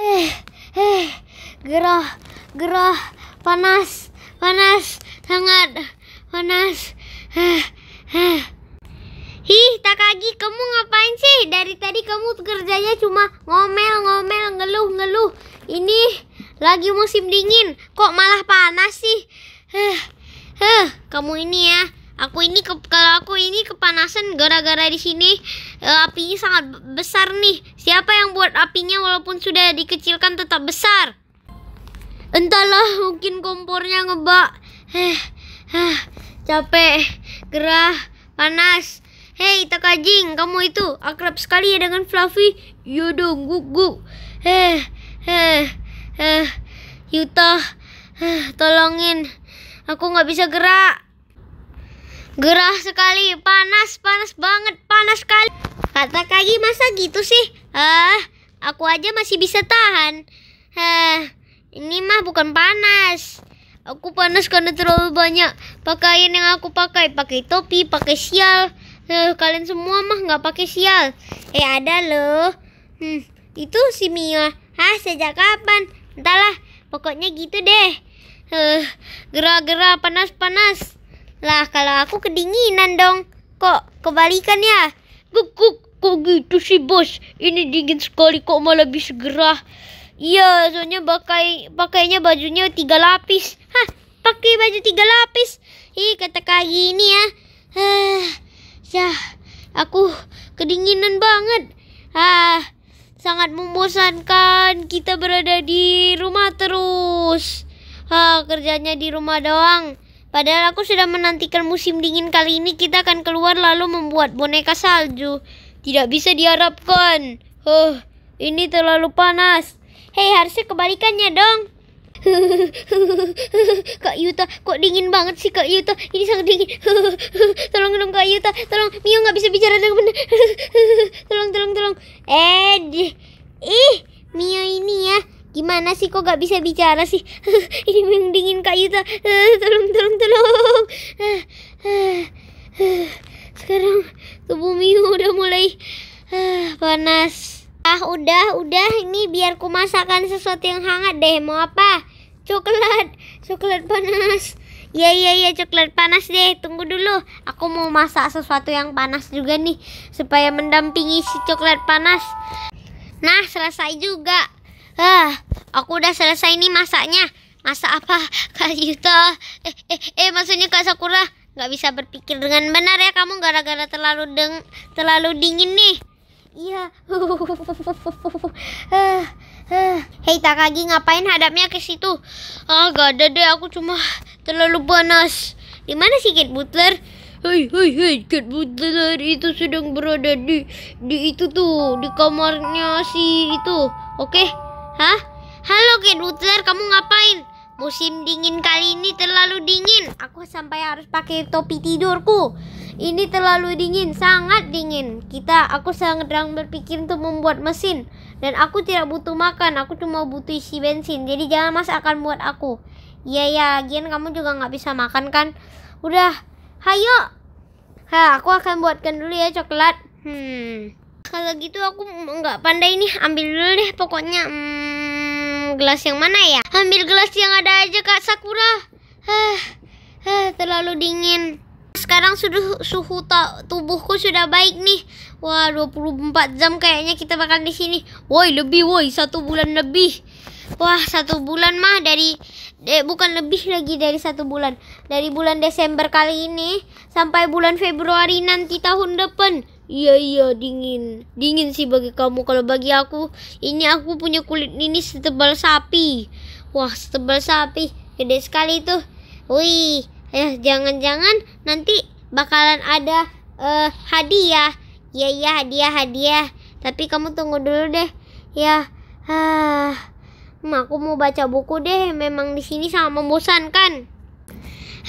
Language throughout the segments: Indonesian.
Eh, eh, gerah, gerah, panas, panas, sangat panas. Eh, eh. tak lagi kamu ngapain sih? Dari tadi kamu kerjanya cuma ngomel, ngomel, ngeluh, ngeluh. Ini lagi musim dingin, kok malah panas sih? Eh, eh, kamu ini ya. Aku ini ke, kalau aku ini kepanasan gara-gara di sini e, apinya sangat besar nih. Siapa yang buat apinya walaupun sudah dikecilkan tetap besar? Entahlah, mungkin kompornya ngebak. Eh, eh, capek, gerah, panas. Hei, Takajing, kamu itu akrab sekali ya dengan Fluffy. guk guk. heh heh heh Yuta, eh, tolongin. Aku nggak bisa gerak. Gerah sekali, panas, panas banget, panas sekali. Kata Kagi masa gitu sih? Ah, aku aja masih bisa tahan. Hah, eh, ini mah bukan panas. Aku panas karena terlalu banyak pakaian yang aku pakai. Pakai topi, pakai sial. Eh, kalian semua mah nggak pakai sial. Eh, ada loh. Hmm, itu si Mia. Hah, sejak kapan? Entahlah, pokoknya gitu deh. Eh, gerah-gerah, panas-panas. Lah kalau aku kedinginan dong. Kok kebalikan ya? Kok, kok, gitu sih bos? Ini dingin sekali kok malah lebih gerah. Iya, soalnya pakai pakainya bajunya tiga lapis. Hah, pakai baju tiga lapis. Ih, kata kayak gini ya. Hah, ya, aku kedinginan banget. Ah, sangat membosankan kita berada di rumah terus. Ah, kerjanya di rumah doang. Padahal aku sudah menantikan musim dingin kali ini kita akan keluar lalu membuat boneka salju. Tidak bisa diharapkan. Huh, ini terlalu panas. Hei, harusnya kebalikannya dong. Kak Yuta, kok dingin banget sih Kak Yuta? Ini sangat dingin. tolong dong Kak Yuta, tolong. Mio nggak bisa bicara dengan benar. tolong, tolong, tolong. Eh, ih, Mio ini ya Gimana sih kok gak bisa bicara sih? Ini memang dingin Kak Yuta. Eh, tolong, tolong, tolong. Eh, eh, Sekarang tubuh Miu udah mulai panas. Ah, udah, udah. Ini biar ku masakan sesuatu yang hangat deh. Mau apa? Coklat. Coklat panas. Ya, ya, ya. Coklat panas deh. Tunggu dulu. Aku mau masak sesuatu yang panas juga nih. Supaya mendampingi si coklat panas. Nah, selesai juga. Ah, aku udah selesai nih masaknya. Masa apa, Kak Yuta? Eh, eh, eh, maksudnya Kak Sakura nggak bisa berpikir dengan benar ya kamu gara-gara terlalu deng terlalu dingin nih. Iya. Ah, ah. Hei Takagi ngapain hadapnya ke situ? Ah gak ada deh aku cuma terlalu panas. Di mana sih Kate Butler? Hei hei hei Kate Butler itu sedang berada di di itu tuh di kamarnya si itu. Oke. Okay? Hah? Halo Kid Butler, kamu ngapain? Musim dingin kali ini terlalu dingin. Aku sampai harus pakai topi tidurku. Ini terlalu dingin, sangat dingin. Kita, aku sedang berpikir untuk membuat mesin. Dan aku tidak butuh makan, aku cuma butuh isi bensin. Jadi jangan mas akan buat aku. Iya ya, Gian kamu juga nggak bisa makan kan? Udah, hayo. Ha, aku akan buatkan dulu ya coklat. Hmm kalau gitu aku nggak pandai nih ambil dulu deh pokoknya hmm, gelas yang mana ya ambil gelas yang ada aja kak Sakura huh, huh, terlalu dingin sekarang sudah suhu tubuhku sudah baik nih. Wah, 24 jam kayaknya kita bakal di sini. Woi, lebih woi, satu bulan lebih. Wah, satu bulan mah dari de, bukan lebih lagi dari satu bulan. Dari bulan Desember kali ini sampai bulan Februari nanti tahun depan. Iya iya dingin Dingin sih bagi kamu Kalau bagi aku Ini aku punya kulit ini setebal sapi Wah setebal sapi Gede sekali itu Wih eh, Jangan-jangan nanti bakalan ada uh, hadiah Iya iya hadiah hadiah Tapi kamu tunggu dulu deh Ya ah, hmm, Aku mau baca buku deh Memang di sini sangat membosankan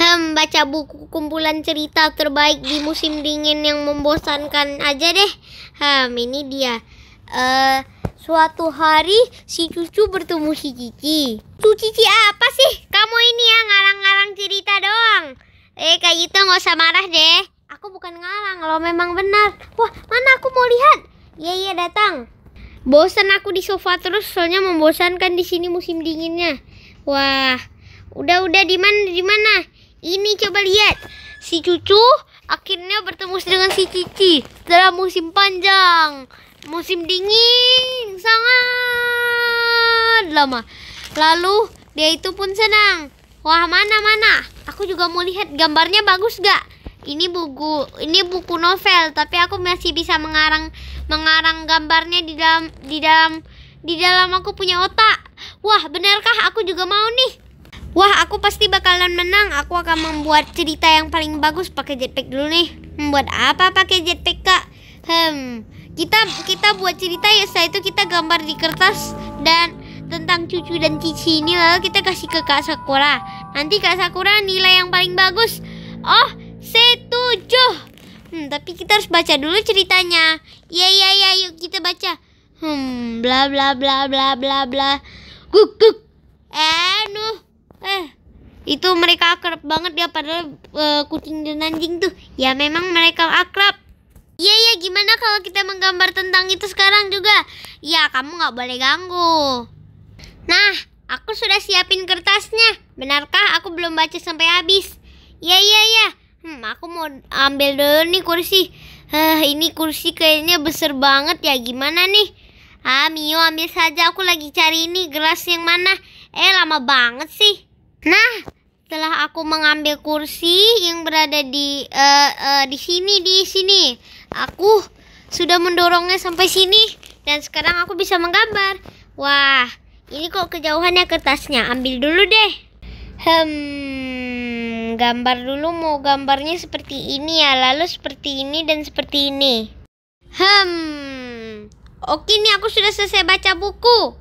Hmm, baca buku kumpulan cerita terbaik di musim dingin yang membosankan aja deh. Hmm, ini dia. Eh, uh, suatu hari si cucu bertemu si Cici. Cucu Cici apa sih? Kamu ini ya ngarang-ngarang cerita doang. Eh, kayak gitu nggak usah marah deh. Aku bukan ngarang, lo memang benar. Wah, mana aku mau lihat? Iya, iya datang. Bosan aku di sofa terus, soalnya membosankan di sini musim dinginnya. Wah, udah udah di mana di mana? Ini coba lihat, si cucu akhirnya bertemu dengan si cici setelah musim panjang, musim dingin sangat lama. Lalu dia itu pun senang. Wah mana mana, aku juga mau lihat gambarnya bagus gak? Ini buku ini buku novel tapi aku masih bisa mengarang mengarang gambarnya di dalam di dalam di dalam aku punya otak. Wah benarkah aku juga mau nih? Wah, aku pasti bakalan menang. Aku akan membuat cerita yang paling bagus pakai jetpack dulu nih. Membuat apa pakai jetpack, Kak? Hmm, kita kita buat cerita ya. Setelah itu kita gambar di kertas dan tentang cucu dan cici ini lalu kita kasih ke Kak Sakura. Nanti Kak Sakura nilai yang paling bagus. Oh, setuju. Hmm, tapi kita harus baca dulu ceritanya. Iya, iya, iya, yuk kita baca. Hmm, bla bla bla bla bla bla. Guk guk. Eh, nuh eh itu mereka akrab banget ya padahal uh, kucing dan anjing tuh ya memang mereka akrab iya iya gimana kalau kita menggambar tentang itu sekarang juga ya kamu nggak boleh ganggu nah aku sudah siapin kertasnya benarkah aku belum baca sampai habis iya iya iya hmm aku mau ambil dulu nih kursi Eh, ini kursi kayaknya besar banget ya gimana nih ah Mio ambil saja aku lagi cari ini gelas yang mana eh lama banget sih Nah, setelah aku mengambil kursi yang berada di uh, uh, di sini di sini, aku sudah mendorongnya sampai sini dan sekarang aku bisa menggambar. Wah, ini kok kejauhannya kertasnya. Ambil dulu deh. Hmm, gambar dulu mau gambarnya seperti ini ya, lalu seperti ini dan seperti ini. Hmm. Oke, nih aku sudah selesai baca buku.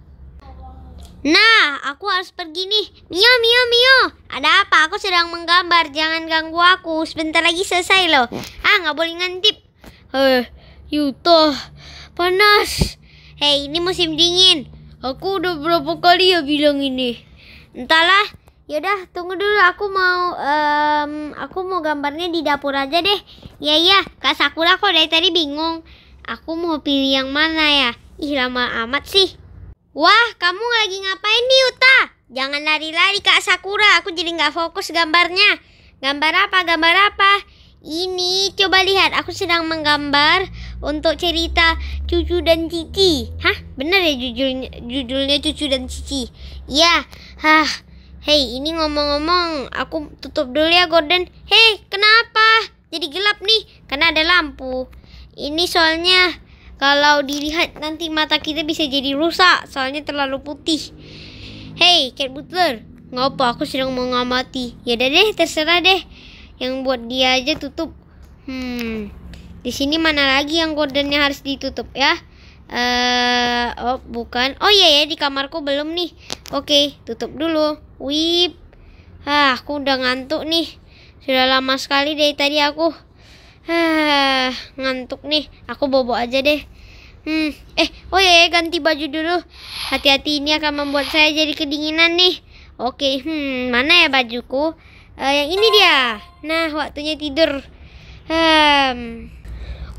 Nah, aku harus pergi nih. Mio, Mio, Mio. Ada apa? Aku sedang menggambar. Jangan ganggu aku. Sebentar lagi selesai loh. Ya. Ah, nggak boleh ngantip. Eh, Yuta. Panas. Hei, ini musim dingin. Aku udah berapa kali ya bilang ini. Entahlah. Yaudah, tunggu dulu. Aku mau, um, aku mau gambarnya di dapur aja deh. Ya ya, Kak Sakura kok dari tadi bingung. Aku mau pilih yang mana ya? Ih, lama amat sih. Wah, kamu lagi ngapain nih Uta? Jangan lari-lari Kak Sakura, aku jadi nggak fokus gambarnya. Gambar apa? Gambar apa? Ini coba lihat, aku sedang menggambar untuk cerita cucu dan cici. Hah, bener ya judulnya judulnya cucu dan cici. Ya, hah. Hei, ini ngomong-ngomong, aku tutup dulu ya Gordon. Hei, kenapa? Jadi gelap nih, karena ada lampu. Ini soalnya kalau dilihat nanti mata kita bisa jadi rusak soalnya terlalu putih. Hey, Cat Butler, ngapa aku sedang mengamati? Ya deh, terserah deh. Yang buat dia aja tutup. Hmm. Di sini mana lagi yang gordennya harus ditutup ya? Eh, uh, oh bukan. Oh iya ya di kamarku belum nih. Oke, tutup dulu. Wip. Ah, aku udah ngantuk nih. Sudah lama sekali dari tadi aku Hah, ngantuk nih. Aku bobo aja deh. Hmm, eh, oh ya, ya, ganti baju dulu. Hati-hati ini akan membuat saya jadi kedinginan nih. Oke, hmm, mana ya bajuku? Uh, yang ini dia. Nah, waktunya tidur. Hmm.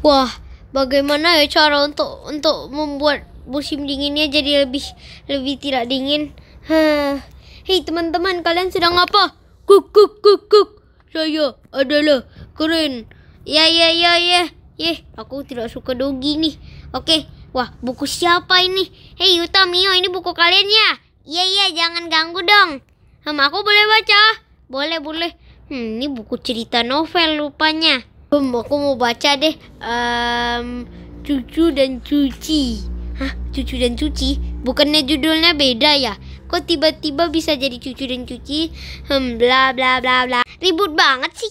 Wah, bagaimana ya cara untuk untuk membuat musim dinginnya jadi lebih lebih tidak dingin? Huh. Hei teman-teman, kalian sedang apa? Kuk kuk kuk kuk. Saya adalah keren Ya ya ya ya. Ye, eh, aku tidak suka dogi nih. Oke, wah buku siapa ini? Hei Yuta Mio, ini buku kalian ya? Iya iya, jangan ganggu dong. Hmm, aku boleh baca? Boleh boleh. Hmm, ini buku cerita novel rupanya. Hmm, aku mau baca deh. Um, cucu dan cuci. Hah, cucu dan cuci? Bukannya judulnya beda ya? Kok tiba-tiba bisa jadi cucu dan cuci? Hmm, bla bla bla bla. Ribut banget sih,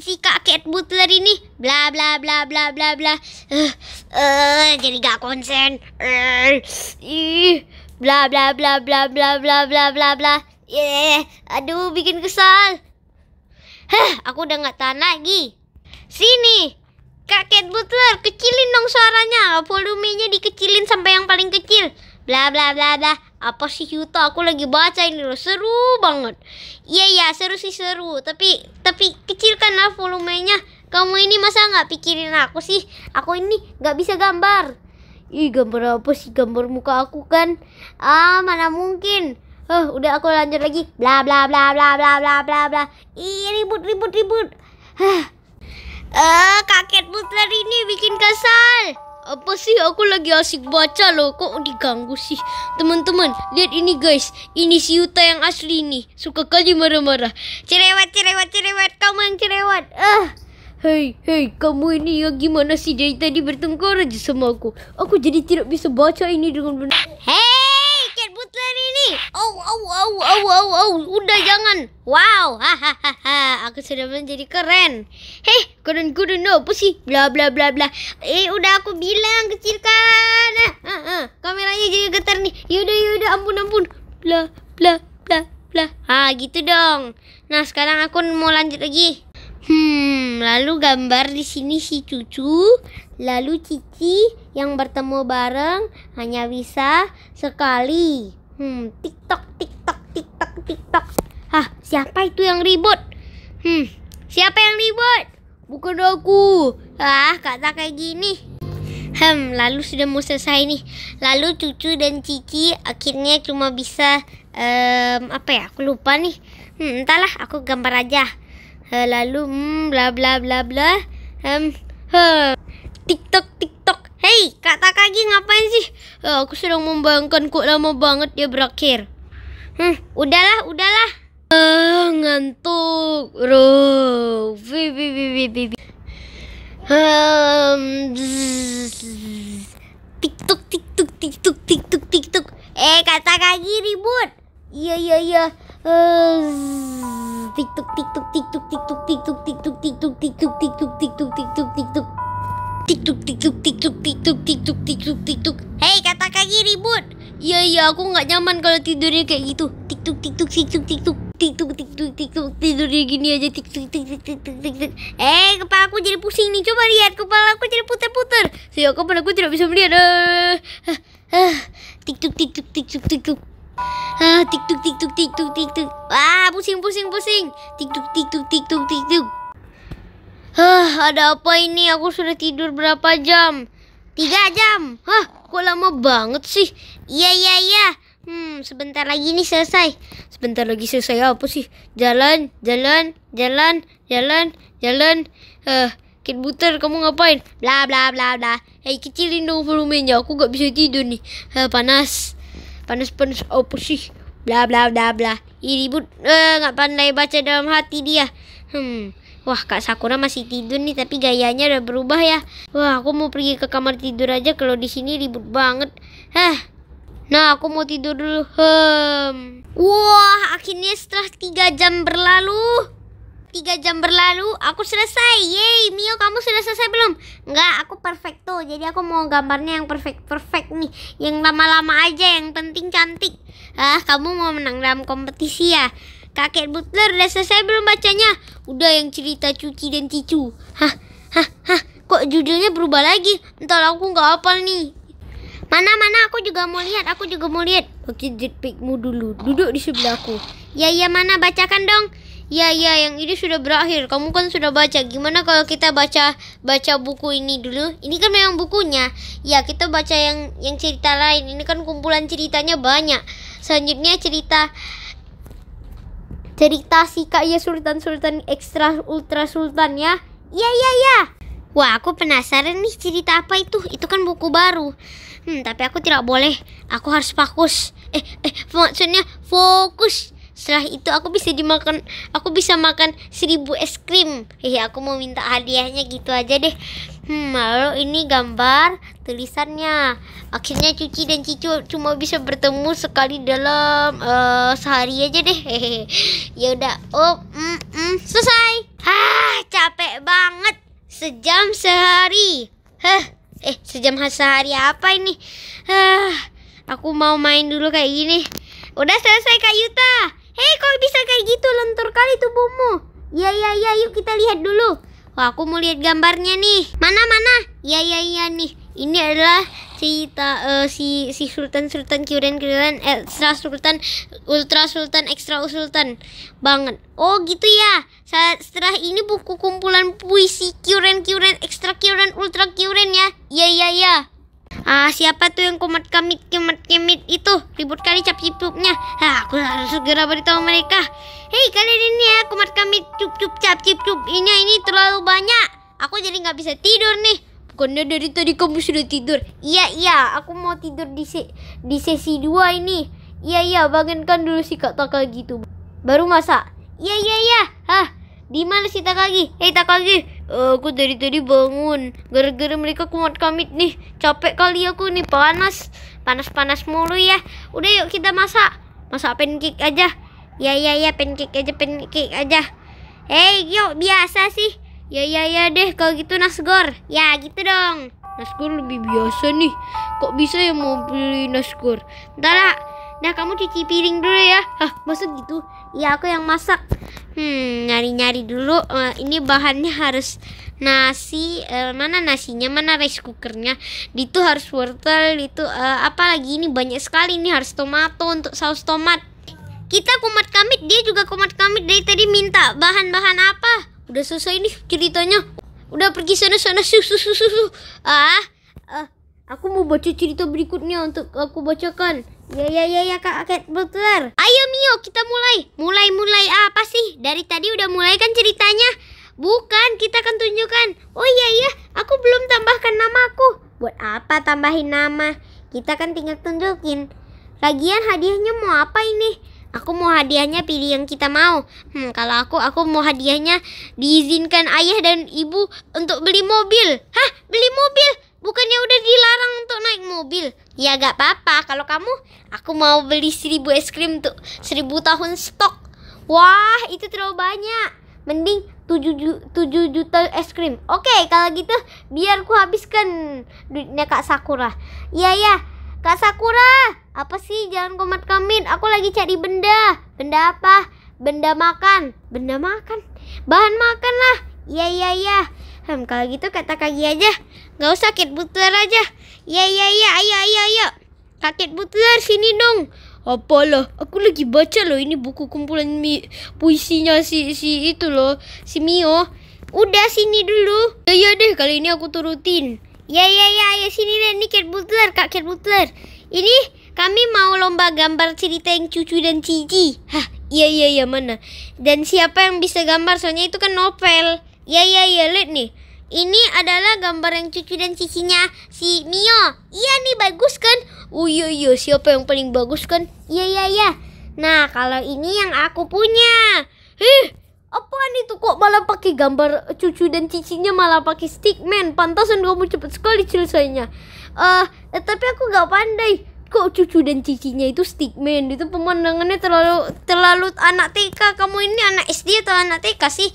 si kakek butler ini bla bla bla bla bla bla uh, uh, jadi gak konsen uh, bla bla bla bla bla bla bla bla bla yeah. aduh bikin kesal Hah, aku udah gak tahan lagi. Sini, kakek butler, kecilin dong suaranya. Volumenya dikecilin sampai yang paling kecil bla bla bla bla apa sih Yuto aku lagi baca ini loh seru banget iya iya seru sih seru tapi tapi kecil kan lah volumenya kamu ini masa nggak pikirin aku sih aku ini nggak bisa gambar ih gambar apa sih gambar muka aku kan ah mana mungkin Huh, eh, udah aku lanjut lagi. Bla bla bla bla bla bla bla bla. Ih, ribut ribut ribut. huh. Eh, uh, kaget butler ini bikin kesal apa sih aku lagi asik baca loh kok diganggu sih teman-teman lihat ini guys ini si Yuta yang asli nih suka kali marah-marah cerewet cerewet cerewet kau yang cerewet ah hei hei kamu ini ya gimana sih dari tadi bertengkar aja sama aku aku jadi tidak bisa baca ini dengan benar hei paket butler ini. Oh, oh, oh, oh, oh, oh, udah jangan. Wow, hahaha, aku sudah menjadi keren. Heh, keren keren no, oh, pusi, bla bla bla bla. Eh, udah aku bilang kecilkan. Ah, ah, ah, kameranya jadi getar nih. Yaudah, yaudah, ampun ampun. Bla bla bla bla. Ah, gitu dong. Nah, sekarang aku mau lanjut lagi. Hmm, lalu gambar di sini si cucu, lalu cici yang bertemu bareng hanya bisa sekali. Hmm, tiktok, tiktok, tiktok, tiktok. Hah, siapa itu yang ribut? Hmm, siapa yang ribut? Bukan aku. Ah, kata kayak gini. Hmm, lalu sudah mau selesai nih. Lalu cucu dan cici akhirnya cuma bisa um, apa ya? Aku lupa nih. Hmm, entahlah, aku gambar aja lalu hmm, bla bla bla bla hmm, hmm. TikTok TikTok Hei kata kaki ngapain sih oh, aku sedang membayangkan kok lama banget dia berakhir hmm, udahlah udahlah uh, ngantuk bro um, TikTok TikTok TikTok TikTok TikTok eh kata kaki ribut iya iya iya tiktuk tiktuk tiktuk tiktuk tiktuk tiktuk tiktuk tiktuk tiktuk tiktuk tiktuk tiktuk tiktuk tiktuk tiktuk tiktuk tiktuk tiktuk tiktuk hei kata kaki ribut iya iya aku nggak nyaman kalau tidurnya kayak gitu tiktuk tiktuk tiktuk tiktuk tiktuk tiktuk tiktuk tidurnya gini aja tiktuk tiktuk tiktuk tiktuk eh kepala aku jadi pusing nih coba lihat kepala aku jadi putar-putar sehingga kepala aku tidak bisa melihat eh, eh, eh. tiktuk tiktuk tiktuk tiktuk tiktuk Ah, tik tuk tik tuk tik tuk tik tuk. Ah, pusing pusing pusing. Tik tuk tik tuk tik tuk tik tuk. Hah, ada apa ini? Aku sudah tidur berapa jam? Tiga jam. Hah, kok lama banget sih? Iya iya iya. Hmm, sebentar lagi ini selesai. Sebentar lagi selesai apa sih? Jalan, jalan, jalan, jalan, jalan. Eh, Kit buter kamu ngapain? Bla bla bla bla. Hei eh, kecilin dong volumenya, aku gak bisa tidur nih. Uh, panas panas-panas apa oh, sih bla bla bla bla ih ribut eh, nggak uh, pandai baca dalam hati dia hmm Wah, Kak Sakura masih tidur nih, tapi gayanya udah berubah ya. Wah, aku mau pergi ke kamar tidur aja kalau di sini ribut banget. Hah. Nah, aku mau tidur dulu. Hmm. Wah, akhirnya setelah tiga jam berlalu, tiga jam berlalu aku selesai Yeay Mio kamu sudah selesai belum? Enggak aku perfecto jadi aku mau gambarnya yang perfect perfect nih Yang lama-lama aja yang penting cantik Ah kamu mau menang dalam kompetisi ya? Kakek Butler udah selesai belum bacanya? Udah yang cerita cuci dan cicu. Hah hah hah kok judulnya berubah lagi? Entahlah aku nggak hafal nih Mana mana aku juga mau lihat, aku juga mau lihat. Oke, jetpackmu dulu. Duduk di sebelahku. Ya ya mana bacakan dong. Ya, ya, yang ini sudah berakhir. Kamu kan sudah baca. Gimana kalau kita baca baca buku ini dulu? Ini kan memang bukunya. Ya, kita baca yang yang cerita lain. Ini kan kumpulan ceritanya banyak. Selanjutnya cerita cerita si Kak ya Sultan-Sultan Ekstra Ultra Sultan ya. Ya, ya, ya. Wah, aku penasaran nih cerita apa itu. Itu kan buku baru. Hmm, tapi aku tidak boleh. Aku harus fokus. Eh, eh, maksudnya fokus. Setelah itu aku bisa dimakan, aku bisa makan seribu es krim. hehe aku mau minta hadiahnya gitu aja deh. Hmm, lalu ini gambar tulisannya. Akhirnya Cuci dan Cicu cuma bisa bertemu sekali dalam uh, sehari aja deh. Hehehe. ya udah, oh, mm, mm, selesai. ah capek banget. Sejam sehari. Hah, eh sejam sehari apa ini? ah aku mau main dulu kayak gini. Udah selesai Kak Yuta. Hei eh, kok bisa kayak gitu lentur kali tubuhmu Ya ya ya yuk kita lihat dulu Wah aku mau lihat gambarnya nih Mana mana Ya ya ya nih Ini adalah si ta, uh, si si Sultan Sultan Kyuren Kyuren Extra eh, Sultan Ultra Sultan Extra Sultan banget Oh gitu ya Setelah ini buku kumpulan puisi Kyuren Kyuren Extra Kyuren Ultra Kyuren ya Ya ya ya Ah, siapa tuh yang kumat kamit kemat kemit itu? Ribut kali cap cupnya Ah, aku harus segera beritahu mereka. Hei, kalian ini ya kumat kamit cup cup cap cip cup. Ini ini terlalu banyak. Aku jadi nggak bisa tidur nih. Bukannya dari tadi kamu sudah tidur? Iya iya, aku mau tidur di se di sesi dua ini. Iya iya, bangunkan dulu si kak lagi gitu. Baru masak. Iya iya iya. Hah, di mana si Takagi? Hei lagi uh, eh, aku dari tadi bangun gara-gara mereka kumat kamit nih capek kali aku nih panas panas-panas mulu ya udah yuk kita masak masak pancake aja ya ya ya pancake aja pancake aja hei yuk biasa sih ya ya ya deh kalau gitu nasgor ya gitu dong nasgor lebih biasa nih kok bisa ya mau beli nasgor entahlah Nah, kamu cuci piring dulu ya. Hah, maksud gitu? Iya, aku yang masak. Hmm, nyari-nyari dulu. Uh, ini bahannya harus nasi. Uh, mana nasinya? Mana rice cookernya? Di itu harus wortel. Itu uh, eh, apa lagi? Ini banyak sekali. Ini harus tomato untuk saus tomat. Kita kumat kamit, dia juga kumat kamit dari tadi minta bahan-bahan apa. Udah selesai ini ceritanya. Udah pergi sana-sana susu susu susu. Ah, uh, aku mau baca cerita berikutnya untuk aku bacakan. Ya ya ya ya Kak Cat Butler. Ayo Mio, kita mulai. Mulai mulai apa sih? Dari tadi udah mulai kan ceritanya? Bukan, kita akan tunjukkan. Oh iya iya, aku belum tambahkan nama aku. Buat apa tambahin nama? Kita kan tinggal tunjukin. Lagian hadiahnya mau apa ini? Aku mau hadiahnya pilih yang kita mau. Hmm, kalau aku, aku mau hadiahnya diizinkan ayah dan ibu untuk beli mobil. Hah, beli mobil? Bukannya udah dilarang untuk naik mobil? Ya gak apa-apa. Kalau kamu, aku mau beli seribu es krim tuh. Seribu tahun stok. Wah, itu terlalu banyak. Mending tujuh ju 7 juta es krim. Oke, okay, kalau gitu biar ku habiskan duitnya Kak Sakura. Iya, ya. Kak Sakura, apa sih jangan komat kamit. Aku lagi cari benda. Benda apa? Benda makan. Benda makan. Bahan makan lah. Iya, iya, iya. Ram, kalau gitu kata kaki aja. Gak usah kit butler aja. Ya, ya, ya, ayo, ayo, ayo. Kakit butler, sini dong. Apalah, aku lagi baca loh ini buku kumpulan mi, puisinya si si itu loh, si Mio. Udah sini dulu. Ya, ya deh, kali ini aku turutin. Ya, ya, ya, ayo ya, sini deh, ini Kate Butler, Kak Kate Butler. Ini kami mau lomba gambar cerita yang cucu dan cici. Hah, iya, iya, iya, mana? Dan siapa yang bisa gambar, soalnya itu kan novel. Iya, iya, iya, lihat nih. Ini adalah gambar yang cucu dan cicinya si Mio. Iya nih bagus kan? Oh iya iya siapa yang paling bagus kan? Iya iya iya. Nah kalau ini yang aku punya. apa apaan tuh kok malah pakai gambar cucu dan cicinya malah pakai stickman pantasan kamu cepet sekali selesainya eh uh, tapi aku gak pandai kok cucu dan cicinya itu stickman itu pemandangannya terlalu terlalu anak TK kamu ini anak SD atau anak TK sih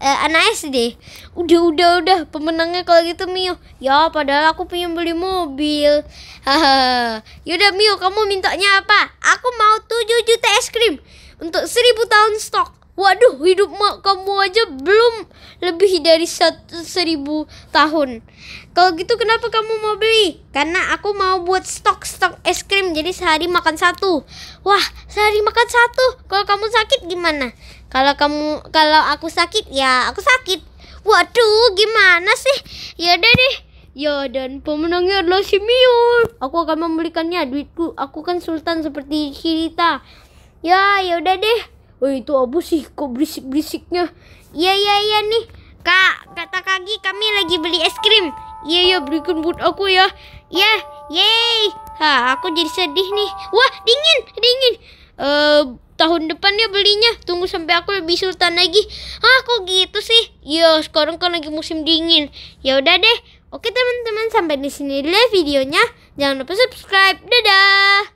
eh, anak SD udah udah udah pemenangnya kalau gitu Mio ya padahal aku pengen beli mobil haha yaudah Mio kamu mintanya apa aku mau 7 juta es krim untuk 1000 tahun stok Waduh, hidup mak kamu aja belum lebih dari satu seribu tahun. Kalau gitu kenapa kamu mau beli? Karena aku mau buat stok-stok es krim, jadi sehari makan satu. Wah, sehari makan satu. Kalau kamu sakit gimana? Kalau kamu kalau aku sakit ya aku sakit. Waduh, gimana sih? Ya udah deh. Ya dan pemenangnya adalah si Miul. Aku akan membelikannya duitku. Aku kan sultan seperti cerita Ya, ya udah deh. Oh itu abu sih kok berisik-berisiknya. Iya iya iya nih. Kak, kata Kagi kami lagi beli es krim. Iya ya, ya berikan buat aku ya. Ya, yeay. Ha, aku jadi sedih nih. Wah, dingin, dingin. Eh, tahun depan ya belinya tunggu sampai aku lebih sultan lagi ah kok gitu sih ya sekarang kan lagi musim dingin ya udah deh oke teman-teman sampai di sini dulu ya videonya jangan lupa subscribe dadah